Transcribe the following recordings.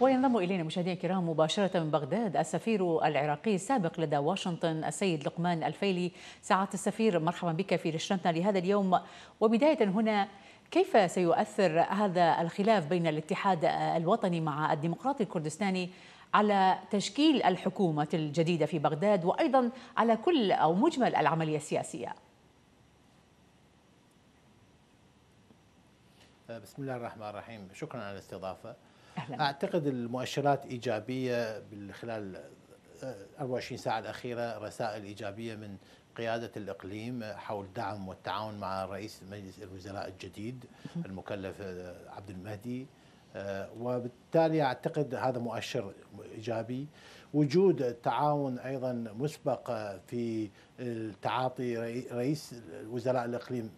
وينضم إلينا مشاهدينا الكرام مباشرة من بغداد السفير العراقي السابق لدى واشنطن السيد لقمان الفيلي سعادة السفير مرحبا بك في رشرتنا لهذا اليوم وبداية هنا كيف سيؤثر هذا الخلاف بين الاتحاد الوطني مع الديمقراطي الكردستاني على تشكيل الحكومة الجديدة في بغداد وأيضا على كل أو مجمل العملية السياسية بسم الله الرحمن الرحيم شكرا على الاستضافة أهلا. اعتقد المؤشرات ايجابيه خلال 24 آه، ساعه الاخيره رسائل ايجابيه من قيادة الإقليم حول دعم والتعاون مع رئيس مجلس الوزراء الجديد المكلف آه، عبد المهدي آه، وبالتالي أعتقد هذا مؤشر إيجابي وجود تعاون أيضا مسبق في تعاطي رئيس وزراء الإقليم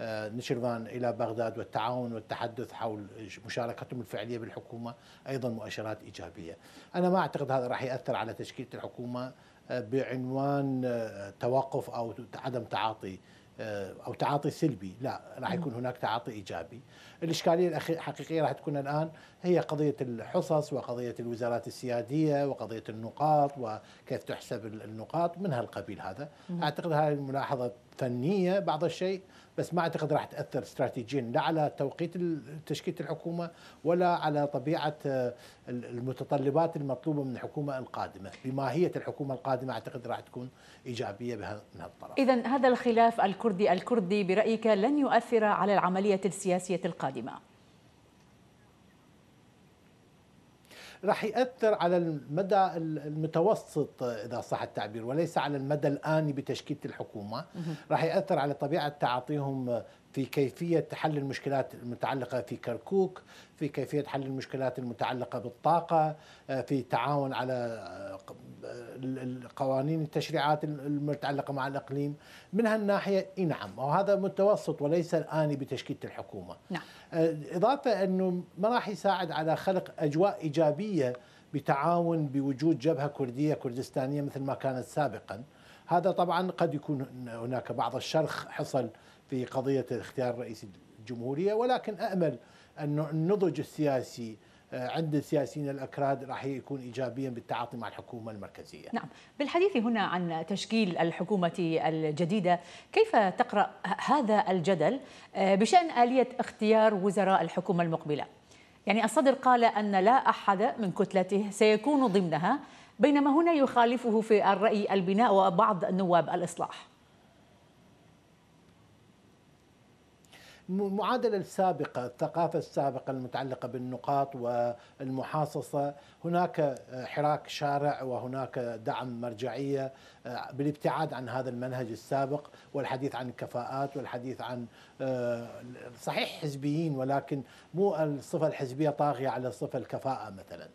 آه، نيشيرفان إلى بغداد والتعاون والتحدث حول مشاركتهم الفعلية بالحكومة أيضا مؤشرات إيجابية أنا ما أعتقد هذا راح يأثر على تشكيلة الحكومة آه، بعنوان آه، توقف أو عدم تعاطي او تعاطي سلبي لا راح يكون هناك تعاطي ايجابي الاشكاليه الحقيقيه راح تكون الان هي قضيه الحصص وقضيه الوزارات السياديه وقضيه النقاط وكيف تحسب النقاط من هالقبيل هذا اعتقد هذه الملاحظه فنيه بعض الشيء بس ما اعتقد راح تاثر استراتيجيا لا على توقيت تشكيله الحكومه ولا على طبيعه آه، المتطلبات المطلوبه من الحكومه القادمه، بماهيه الحكومه القادمه اعتقد راح تكون ايجابيه من هالطرف. اذا هذا الخلاف الكردي الكردي برايك لن يؤثر على العمليه السياسيه القادمه. رح يأثر على المدى المتوسط إذا صح التعبير وليس على المدى الآني بتشكيلة الحكومة رح يأثر على طبيعة تعاطيهم في كيفية حل المشكلات المتعلقة في كركوك في كيفية حل المشكلات المتعلقة بالطاقة آه، في تعاون على آه، القوانين التشريعات المتعلقة مع الإقليم من هالناحية نعم وهذا متوسط وليس الآن بتشكيلة الحكومة نعم. آه، إضافة أنه ما راح يساعد على خلق أجواء إيجابية بتعاون بوجود جبهة كردية كردستانية مثل ما كانت سابقا هذا طبعا قد يكون هناك بعض الشرخ حصل في قضية اختيار رئيس الجمهورية ولكن أأمل أن النضج السياسي آه، عند السياسيين الاكراد راح يكون ايجابيا بالتعاطي مع الحكومه المركزيه. نعم، بالحديث هنا عن تشكيل الحكومه الجديده، كيف تقرا هذا الجدل آه، بشان اليه اختيار وزراء الحكومه المقبله؟ يعني الصدر قال ان لا احد من كتلته سيكون ضمنها، بينما هنا يخالفه في الراي البناء وبعض نواب الاصلاح. المعادلة السابقة الثقافة السابقة المتعلقة بالنقاط والمحاصصة هناك آه، حراك شارع وهناك دعم مرجعية آه، بالابتعاد عن هذا المنهج السابق والحديث عن الكفاءات والحديث عن آه، صحيح حزبيين ولكن مو الصفة الحزبية طاغية على صفة الكفاءة مثلاً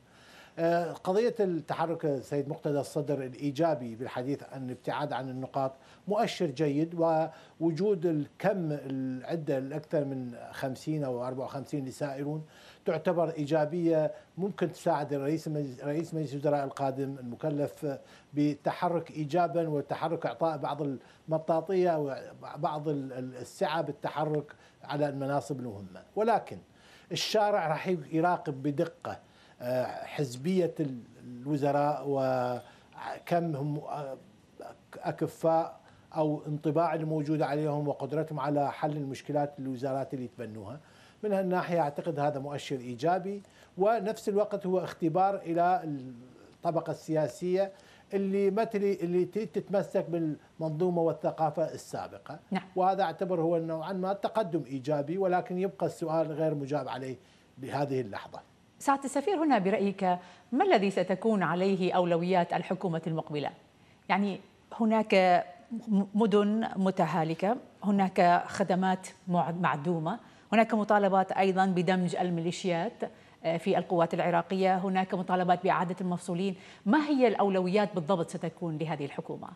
آه، قضية التحرك السيد مقتدى الصدر الإيجابي بالحديث عن الابتعاد عن النقاط مؤشر جيد ووجود الكم العدة الأكثر من 50 أو 54 لسائرون تعتبر إيجابية ممكن تساعد الرئيس رئيس مجلس الوزراء القادم المكلف بالتحرك إيجابا والتحرك إعطاء بعض المطاطية وبعض السعة بالتحرك على المناصب المهمة ولكن الشارع راح يراقب بدقة حزبيه الوزراء وكم هم آه، اكفاء او انطباع الموجود عليهم وقدرتهم على حل المشكلات الوزارات اللي يتبنوها من هالناحيه اعتقد هذا مؤشر ايجابي ونفس الوقت هو اختبار الى الطبقه السياسيه اللي ما اللي تتمسك بالمنظومه والثقافه السابقه نعم. وهذا اعتبر هو نوعا ما تقدم ايجابي ولكن يبقى السؤال غير مجاب عليه بهذه اللحظه سعد السفير هنا برأيك ما الذي ستكون عليه أولويات الحكومة المقبلة؟ يعني هناك مدن متهالكة هناك خدمات معدومة هناك مطالبات أيضا بدمج الميليشيات آه، في القوات العراقية هناك مطالبات بإعادة المفصولين ما هي الأولويات بالضبط ستكون لهذه الحكومة؟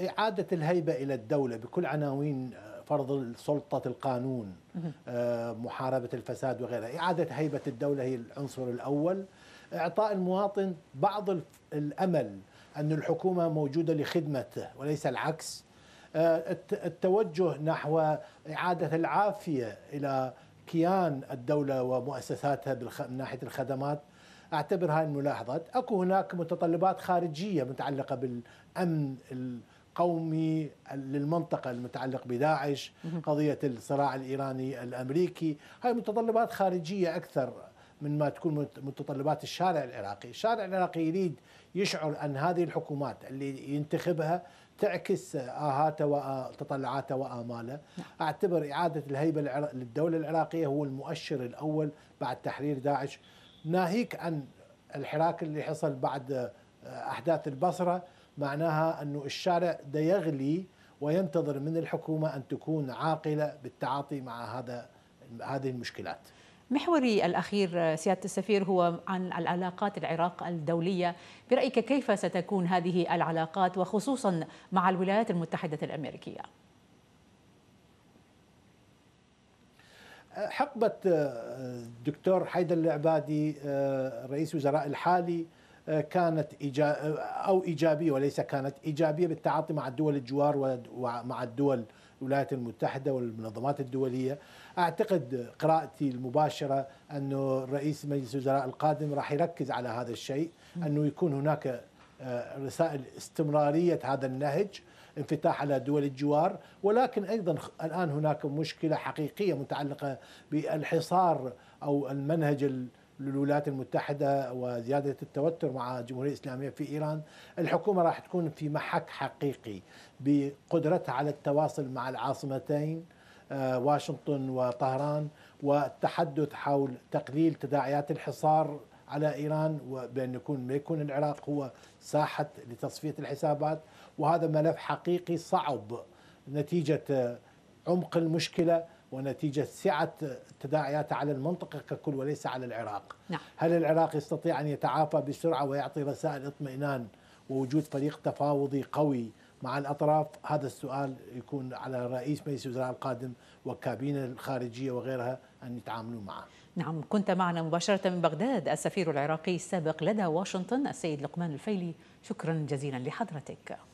إعادة الهيبة إلى الدولة بكل عناوين آه، فرض سلطة القانون آه، محاربة الفساد وغيرها إعادة هيبة الدولة هي العنصر الأول إعطاء المواطن بعض الأمل أن الحكومة موجودة لخدمته وليس العكس آه، التوجه نحو إعادة العافية إلى كيان الدولة ومؤسساتها من ناحية الخدمات أعتبر هاي الملاحظات أكو هناك متطلبات خارجية متعلقة بالأمن قومي للمنطقة المتعلق بداعش قضية الصراع الإيراني الأمريكي هاي متطلبات خارجية أكثر من ما تكون متطلبات الشارع العراقي الشارع العراقي يريد يشعر أن هذه الحكومات اللي ينتخبها تعكس آهاته وتطلعاته وآماله نعم. أعتبر إعادة الهيبة للدولة العراقية هو المؤشر الأول بعد تحرير داعش ناهيك عن الحراك اللي حصل بعد آه، أحداث البصرة معناها أن الشارع ده يغلي وينتظر من الحكومة أن تكون عاقلة بالتعاطي مع هذا هذه المشكلات محوري الأخير سيادة السفير هو عن العلاقات العراق الدولية برأيك كيف ستكون هذه العلاقات وخصوصا مع الولايات المتحدة الأمريكية حقبة الدكتور آه، حيدر العبادي آه، رئيس وزراء الحالي كانت او ايجابيه وليس كانت ايجابيه بالتعاطي مع الدول الجوار ومع الدول الولايات المتحده والمنظمات الدوليه اعتقد قراءتي المباشره انه رئيس مجلس الوزراء القادم راح يركز على هذا الشيء انه يكون هناك آه، رسائل استمراريه هذا النهج انفتاح على دول الجوار ولكن ايضا الان هناك مشكله حقيقيه متعلقه بالحصار او المنهج للولايات المتحدة وزيادة التوتر مع الجمهورية الإسلامية في إيران الحكومة راح تكون في محك حقيقي بقدرتها على التواصل مع العاصمتين آه، واشنطن وطهران والتحدث حول تقليل تداعيات الحصار على ايران وبان يكون ما يكون العراق هو ساحه لتصفيه الحسابات وهذا ملف حقيقي صعب نتيجه آه، عمق المشكله ونتيجة سعة تداعياتها على المنطقة ككل وليس على العراق نعم. هل العراق يستطيع أن يتعافى بسرعة ويعطي رسائل اطمئنان ووجود فريق تفاوضي قوي مع الأطراف هذا السؤال يكون على رئيس مجلس الوزراء القادم وكابينة الخارجية وغيرها أن يتعاملوا معه نعم كنت معنا مباشرة من بغداد السفير العراقي السابق لدى واشنطن السيد لقمان الفيلي شكرا جزيلا لحضرتك